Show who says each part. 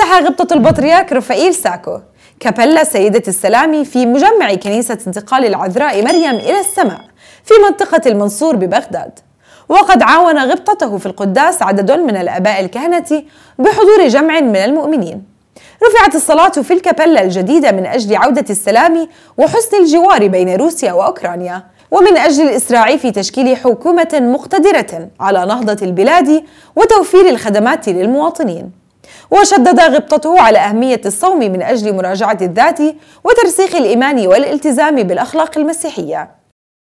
Speaker 1: افتتح غبطة البطريرك رفائيل ساكو كابلا سيدة السلام في مجمع كنيسة انتقال العذراء مريم إلى السماء في منطقة المنصور ببغداد وقد عاون غبطته في القداس عدد من الآباء الكهنة بحضور جمع من المؤمنين رفعت الصلاة في الكابلا الجديدة من أجل عودة السلام وحسن الجوار بين روسيا وأوكرانيا ومن أجل الإسراع في تشكيل حكومة مقتدرة على نهضة البلاد وتوفير الخدمات للمواطنين وشدد غبطته على أهمية الصوم من أجل مراجعة الذات وترسيخ الإيمان والالتزام بالأخلاق المسيحية